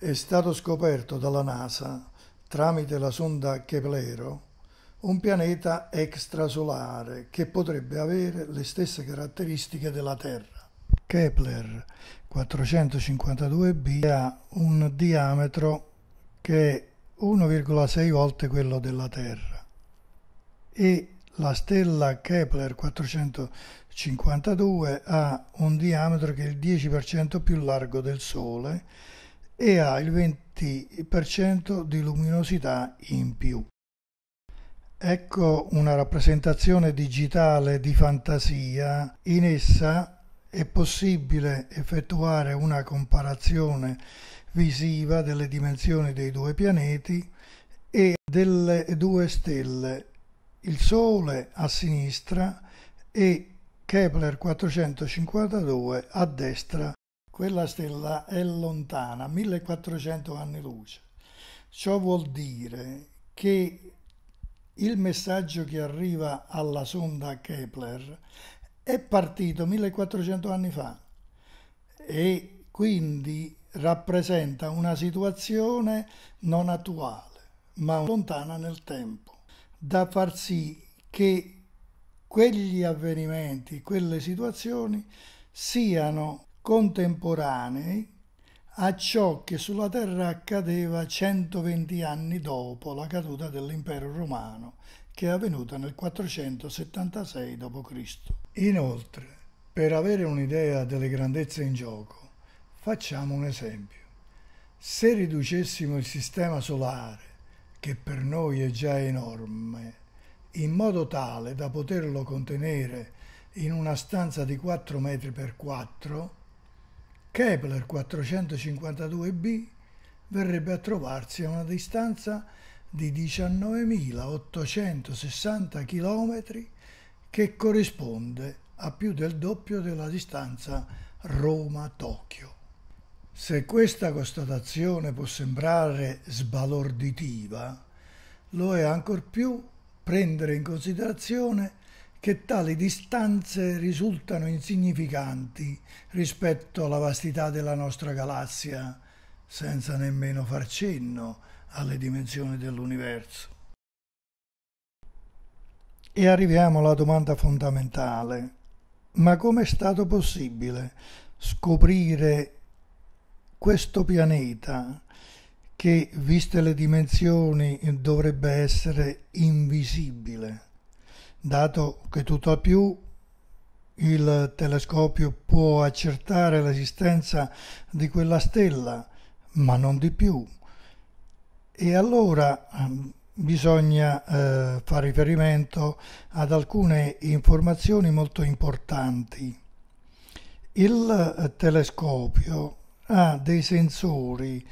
è stato scoperto dalla NASA tramite la sonda Keplero un pianeta extrasolare che potrebbe avere le stesse caratteristiche della Terra. Kepler 452b ha un diametro che è 1,6 volte quello della Terra e la stella Kepler 452 ha un diametro che è il 10% più largo del Sole e ha il 20% di luminosità in più. Ecco una rappresentazione digitale di fantasia. In essa è possibile effettuare una comparazione visiva delle dimensioni dei due pianeti e delle due stelle, il Sole a sinistra e Kepler 452 a destra quella stella è lontana, 1400 anni luce. Ciò vuol dire che il messaggio che arriva alla sonda Kepler è partito 1400 anni fa e quindi rappresenta una situazione non attuale, ma lontana nel tempo, da far sì che quegli avvenimenti, quelle situazioni siano contemporanei a ciò che sulla terra accadeva 120 anni dopo la caduta dell'impero romano, che è avvenuta nel 476 d.C. Inoltre, per avere un'idea delle grandezze in gioco, facciamo un esempio. Se riducessimo il sistema solare, che per noi è già enorme, in modo tale da poterlo contenere in una stanza di 4 metri per 4, Kepler 452b verrebbe a trovarsi a una distanza di 19.860 km che corrisponde a più del doppio della distanza Roma-Tokyo. Se questa constatazione può sembrare sbalorditiva, lo è ancor più prendere in considerazione che tali distanze risultano insignificanti rispetto alla vastità della nostra galassia, senza nemmeno far cenno alle dimensioni dell'universo. E arriviamo alla domanda fondamentale. Ma com'è stato possibile scoprire questo pianeta che, viste le dimensioni, dovrebbe essere invisibile? dato che tutto tutt'al più il telescopio può accertare l'esistenza di quella stella, ma non di più. E allora ehm, bisogna eh, fare riferimento ad alcune informazioni molto importanti. Il eh, telescopio ha dei sensori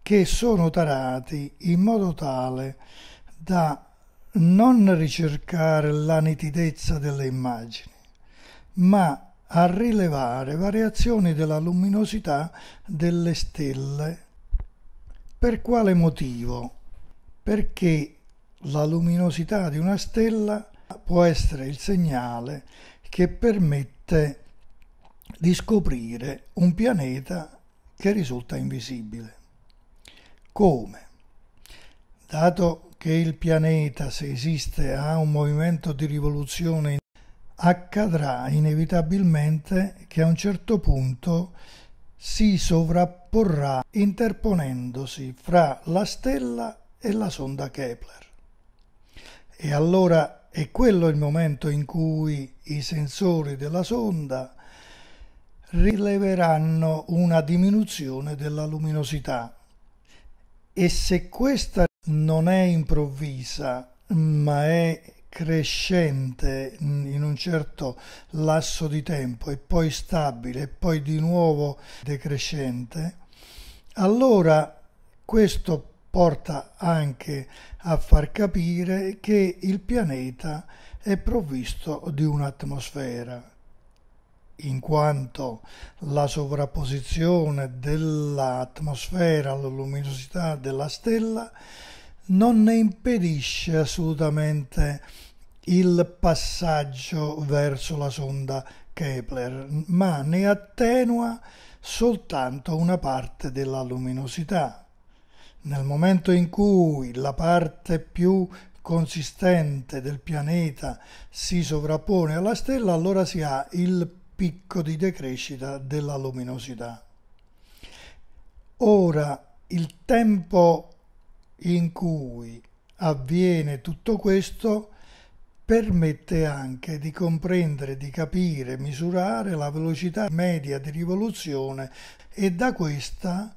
che sono tarati in modo tale da non ricercare la nitidezza delle immagini, ma a rilevare variazioni della luminosità delle stelle. Per quale motivo? Perché la luminosità di una stella può essere il segnale che permette di scoprire un pianeta che risulta invisibile. Come? Dato che il pianeta, se esiste, ha un movimento di rivoluzione, accadrà inevitabilmente che a un certo punto si sovrapporrà interponendosi fra la stella e la sonda Kepler. E allora è quello il momento in cui i sensori della sonda rileveranno una diminuzione della luminosità. E se questa non è improvvisa, ma è crescente in un certo lasso di tempo e poi stabile e poi di nuovo decrescente, allora questo porta anche a far capire che il pianeta è provvisto di un'atmosfera, in quanto la sovrapposizione dell'atmosfera alla luminosità della stella non ne impedisce assolutamente il passaggio verso la sonda Kepler, ma ne attenua soltanto una parte della luminosità. Nel momento in cui la parte più consistente del pianeta si sovrappone alla stella, allora si ha il picco di decrescita della luminosità. Ora, il tempo in cui avviene tutto questo permette anche di comprendere, di capire, misurare la velocità media di rivoluzione e da questa,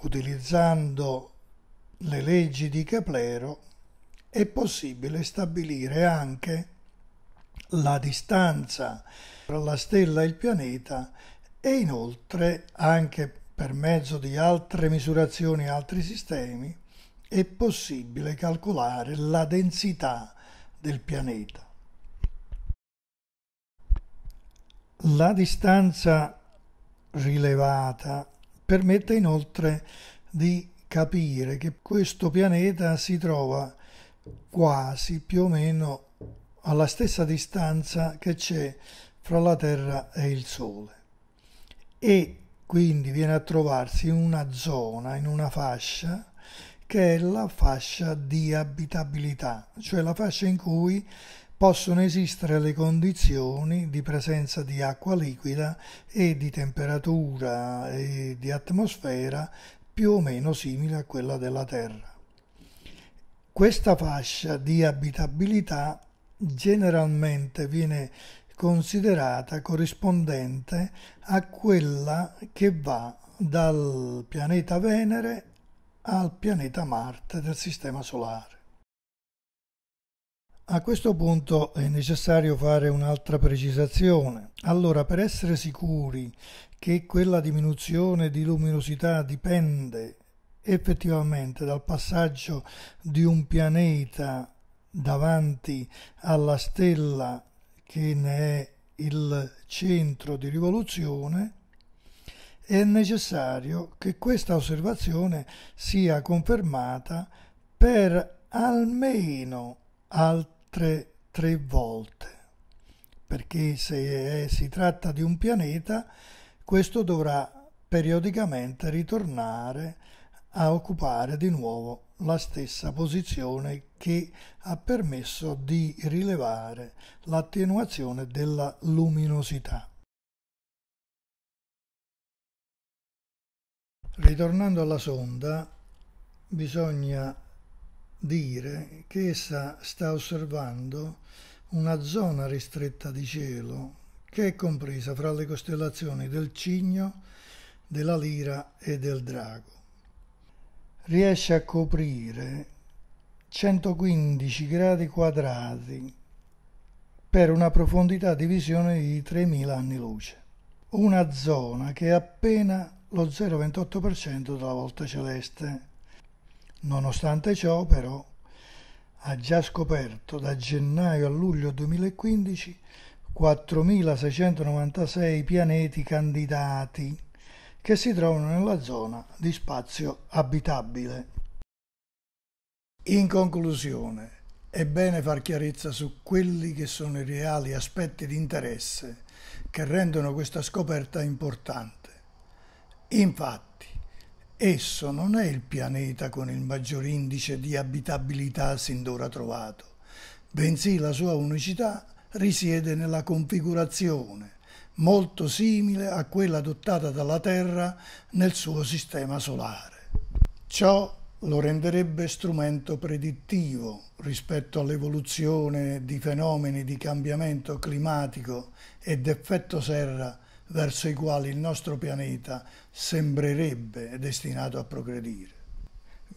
utilizzando le leggi di Keplero, è possibile stabilire anche la distanza tra la stella e il pianeta e inoltre anche per mezzo di altre misurazioni altri sistemi è possibile calcolare la densità del pianeta. La distanza rilevata permette inoltre di capire che questo pianeta si trova quasi più o meno alla stessa distanza che c'è fra la Terra e il Sole e quindi viene a trovarsi in una zona, in una fascia che è la fascia di abitabilità, cioè la fascia in cui possono esistere le condizioni di presenza di acqua liquida e di temperatura e di atmosfera più o meno simile a quella della Terra. Questa fascia di abitabilità generalmente viene considerata corrispondente a quella che va dal pianeta Venere al pianeta Marte del Sistema Solare. A questo punto è necessario fare un'altra precisazione. Allora, per essere sicuri che quella diminuzione di luminosità dipende effettivamente dal passaggio di un pianeta davanti alla stella che ne è il centro di rivoluzione, è necessario che questa osservazione sia confermata per almeno altre tre volte, perché se è, si tratta di un pianeta, questo dovrà periodicamente ritornare a occupare di nuovo la stessa posizione che ha permesso di rilevare l'attenuazione della luminosità. Ritornando alla sonda, bisogna dire che essa sta osservando una zona ristretta di cielo che è compresa fra le costellazioni del Cigno, della Lira e del Drago. Riesce a coprire 115 gradi quadrati per una profondità di visione di 3000 anni luce, una zona che è appena lo 0,28% della volta celeste. Nonostante ciò, però, ha già scoperto da gennaio a luglio 2015 4.696 pianeti candidati che si trovano nella zona di spazio abitabile. In conclusione, è bene far chiarezza su quelli che sono i reali aspetti di interesse che rendono questa scoperta importante Infatti, esso non è il pianeta con il maggior indice di abitabilità sin d'ora trovato, bensì la sua unicità risiede nella configurazione, molto simile a quella adottata dalla Terra nel suo sistema solare. Ciò lo renderebbe strumento predittivo rispetto all'evoluzione di fenomeni di cambiamento climatico ed effetto serra verso i quali il nostro pianeta sembrerebbe destinato a progredire.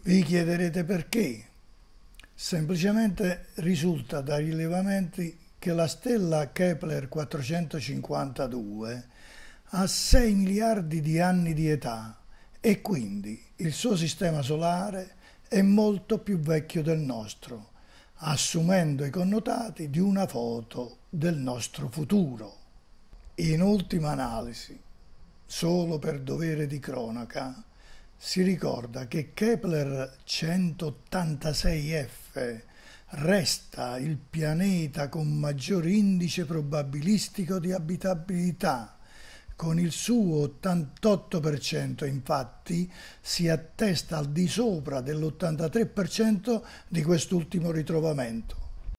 Vi chiederete perché? Semplicemente risulta dai rilevamenti che la stella Kepler 452 ha 6 miliardi di anni di età e quindi il suo sistema solare è molto più vecchio del nostro, assumendo i connotati di una foto del nostro futuro. In ultima analisi, solo per dovere di cronaca, si ricorda che Kepler 186f resta il pianeta con maggior indice probabilistico di abitabilità. Con il suo 88% infatti si attesta al di sopra dell'83% di quest'ultimo ritrovamento.